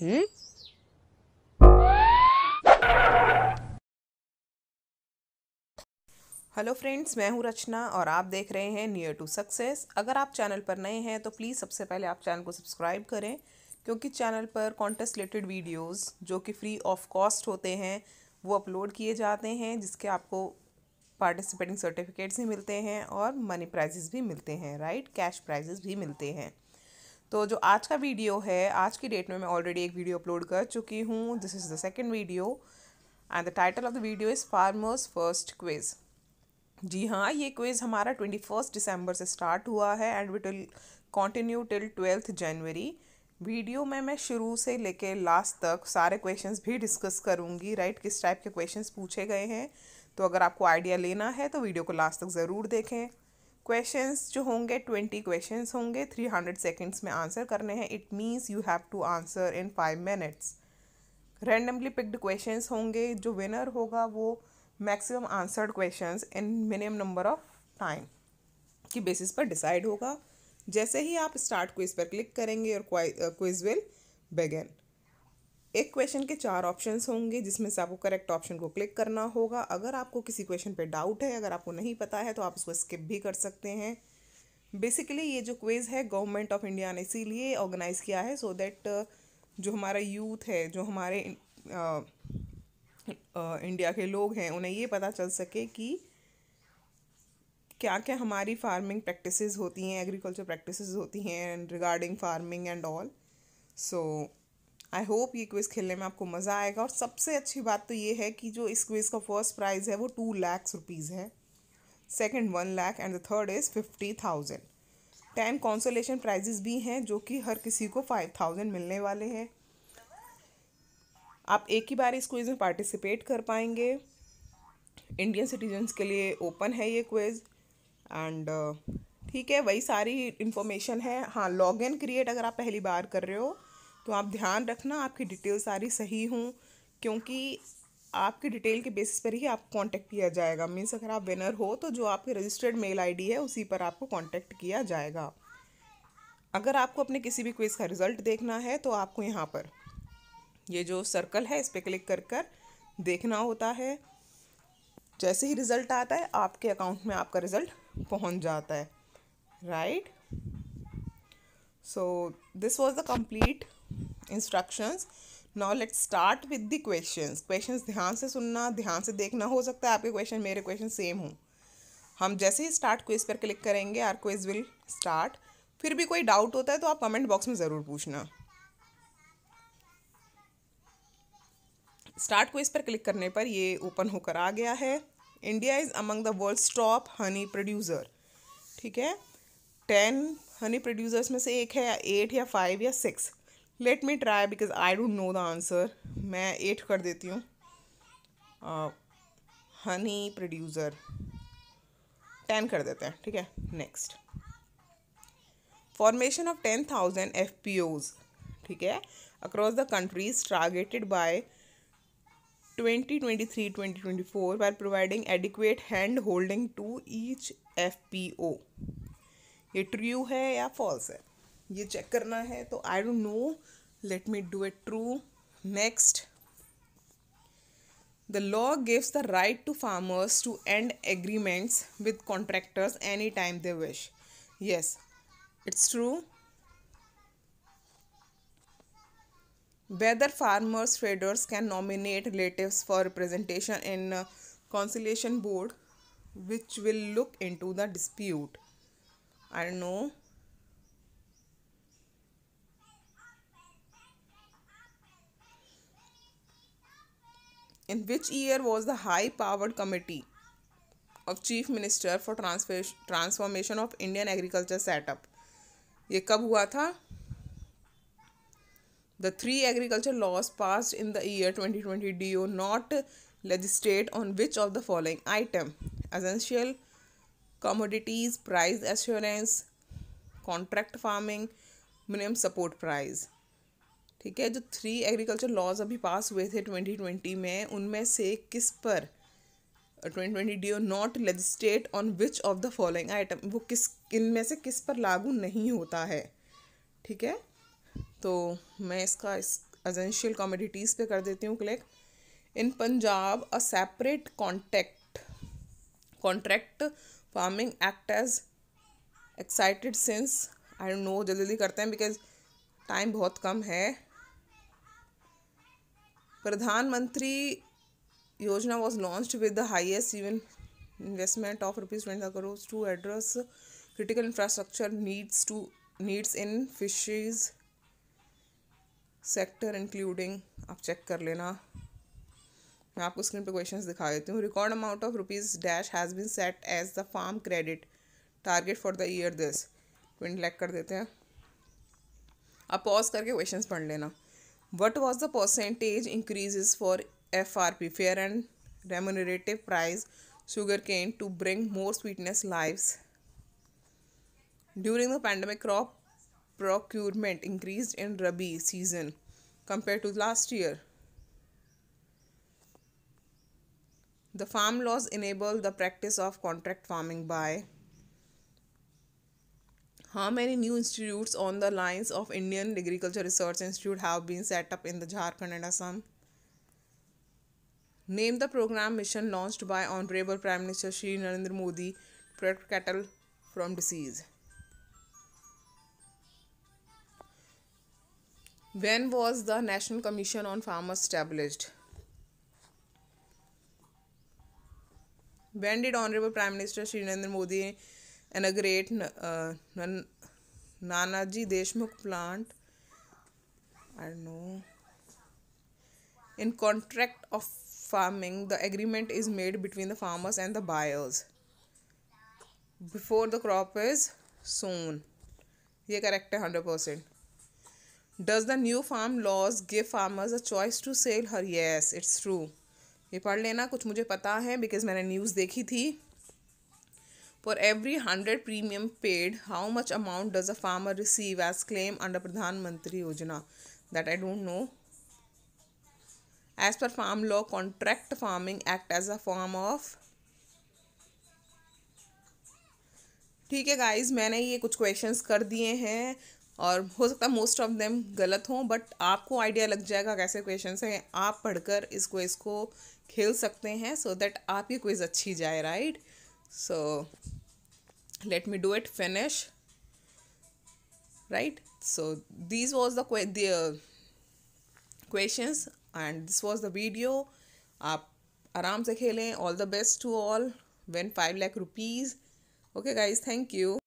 हम्म hello friends मैं हूं रचना और आप देख रहे हैं नियर टू सक्सेस अगर आप चैनल पर नए हैं तो प्लीज़ सबसे पहले आप चैनल को सब्सक्राइब करें क्योंकि चैनल पर कॉन्टेस्ट रिलेटेड वीडियोस जो कि फ्री ऑफ कॉस्ट होते हैं वो अपलोड किए जाते हैं जिसके आपको पार्टिसिपेटिंग सर्टिफिकेट्स भी मिलते हैं और मनी प्राइजेस भी मिलते हैं राइट कैश प्राइजेस भी मिलते हैं तो जो आज का वीडियो है आज की डेट में मैं ऑलरेडी एक वीडियो अपलोड कर चुकी हूँ this is the second video and the title of the video is farmers first quiz जी हाँ ये क्विज़ हमारा ट्वेंटी फर्स्ट दिसंबर से स्टार्ट हुआ है and it will continue till twelfth January video में मैं शुरू से लेके लास्ट तक सारे क्वेश्चंस भी डिस्कस करूँगी राइट किस टाइप के क्वेश्चंस पूछे गए हैं तो अगर आपको आइडिया लेना है तो वीडियो को लास्ट तक ज़रूर देखें क्वेश्चंस जो होंगे ट्वेंटी क्वेश्चंस होंगे थ्री हंड्रेड सेकेंड्स में आंसर करने हैं it means you have to answer in five minutes randomly picked questions होंगे जो विनर होगा वो maximum answered questions in minimum number of time की बेसिस पर डिसाइड होगा जैसे ही आप स्टार्ट क्विज पर क्लिक करेंगे और क्विज विल बिगिन एक क्वेश्चन के चार ऑप्शंस होंगे जिसमें से आपको करेक्ट ऑप्शन को क्लिक करना होगा अगर आपको किसी क्वेश्चन पे डाउट है अगर आपको नहीं पता है तो आप उसको स्किप भी कर सकते हैं बेसिकली ये जो क्वेज़ है गवर्नमेंट ऑफ इंडिया ने इसीलिए ऑर्गेनाइज़ किया है सो so दैट जो हमारा यूथ है जो हमारे आ, आ, इंडिया के लोग हैं उन्हें ये पता चल सके कि क्या क्या हमारी फार्मिंग प्रैक्टिसेस होती हैं एग्रीकल्चर प्रैक्टिसेस होती हैं regarding farming and all so I hope ये क्विज़ खेलने में आपको मज़ा आएगा और सबसे अच्छी बात तो ये है कि जो इस क्विज़ का फर्स्ट प्राइज़ है वो टू लैक्स रुपीज़ है second one lakh and the third is fifty thousand ten consolation prizes भी हैं जो कि हर किसी को फाइव थाउजेंड मिलने वाले हैं आप एक ही बार इस क्विज़ में पार्टिसिपेट कर पाएंगे इंडियन सिटीजन्स के लिए ओपन है ये क्विज़ एंड uh, ठीक है वही सारी इंफॉर्मेशन है हाँ लॉग इन क्रिएट अगर आप पहली बार कर रहे हो तो आप ध्यान रखना आपकी डिटेल सारी सही हों क्योंकि आपकी डिटेल के बेसिस पर ही आपको कांटेक्ट किया जाएगा मीन्स अगर आप विनर हो तो जो आपकी रजिस्टर्ड मेल आईडी है उसी पर आपको कांटेक्ट किया जाएगा अगर आपको अपने किसी भी क्विज़ का रिज़ल्ट देखना है तो आपको यहाँ पर ये जो सर्कल है इस पर क्लिक कर कर देखना होता है जैसे ही रिज़ल्ट आता है आपके अकाउंट में आपका रिज़ल्ट पहुँच जाता है right so this was the complete instructions now let start with the question question ध्यान से सुनना ध्यान से देखना हो सकता है आपके क्वेश्चन मेरे क्वेश्चन सेम हों हम जैसे ही स्टार्ट क्विज पर क्लिक करेंगे आर क्विज विल स्टार्ट फिर भी कोई डाउट होता है तो आप कमेंट बॉक्स में ज़रूर पूछना स्टार्ट क्विज पर क्लिक करने पर ये ओपन होकर आ गया है India is among the world top honey producer ठीक है टेन हनी प्रोड्यूसर्स में से एक है या एट या फाइव या six let me try because I don't know the answer मैं एट कर देती हूँ हनी प्रोड्यूसर टेन कर देते हैं ठीक है next formation of ten thousand F P Os ठीक है across the countries targeted by twenty twenty three twenty twenty four by providing adequate hand holding to each F P O ये true है या फॉल्स है ये check करना है तो I don't know let me do it true next the law gives the right to farmers to end agreements with contractors anytime they wish yes it's true whether farmers traders can nominate relatives for representation in conciliation board which will look into the dispute are no in which year was the high powered committee of chief minister for transformation of indian agriculture set up ये कब हुआ था the three agriculture laws passed in the year 2020 do not legislate on which of the following item essential commodities price assurance contract farming minimum support price ठीक है जो three agriculture laws अभी पास हुए थे ट्वेंटी ट्वेंटी में उनमें से किस पर twenty twenty did not legislate on which of the following item वो किस इनमें से किस पर लागू नहीं होता है ठीक है तो मैं इसका इस एजेंशियल कॉमोडिटीज़ पे कर देती हूँ click in Punjab a separate contact contract farming act as excited since I don't know जल्दी जल्दी करते हैं बिकॉज टाइम बहुत कम है प्रधानमंत्री योजना was launch with the highest even investment of rupees twenty crore to address critical infrastructure needs to needs in fisheries sector including आप check कर लेना मैं आपको स्क्रीन पे क्वेश्चंस दिखा देती हूँ record amount of rupees dash has been set as the farm credit target for the year this twenty lakh कर देते हैं आप पॉज करके क्वेश्चंस पढ़ लेना what was the percentage increase for F R P fair and remunerative price sugar cane to bring more sweetness life during the pandemic crop procurement increase in rabi season compare to last year The farm laws enable the practice of contract farming by how many new institutes on the lines of Indian Agriculture Research Institute have been set up in the Jharkhand and Assam? Name the program mission launched by Honorable Prime Minister Shri Narendra Modi to protect cattle from disease. When was the National Commission on Farmers established? When did Honorable Prime Minister Shri Narendra Modi inaugurate uh, Nanaji Deshmukh plant? I don't know. In contract of farming, the agreement is made between the farmers and the buyers before the crop is sown. ये correct hundred percent. Does the new farm laws give farmers a choice to sell her? Yes, it's true. ये पढ़ लेना कुछ मुझे पता है because मैंने news देखी थी for every hundred premium paid how much amount does a farmer receive as claim under प्रधानमंत्री योजना that I don't know as per farm law contract farming act as a form of ठीक है guys मैंने ये कुछ questions कर दिए हैं और हो सकता है मोस्ट ऑफ देम गलत हों बट आपको आइडिया लग जाएगा कैसे क्वेश्चन हैं आप पढ़कर इस क्वेज को खेल सकते हैं सो दैट आपकी क्विज अच्छी जाए right so let me do it finish right so this was the questions and this was the video आप आराम से खेलें all the best to all win five lakh rupees okay guys thank you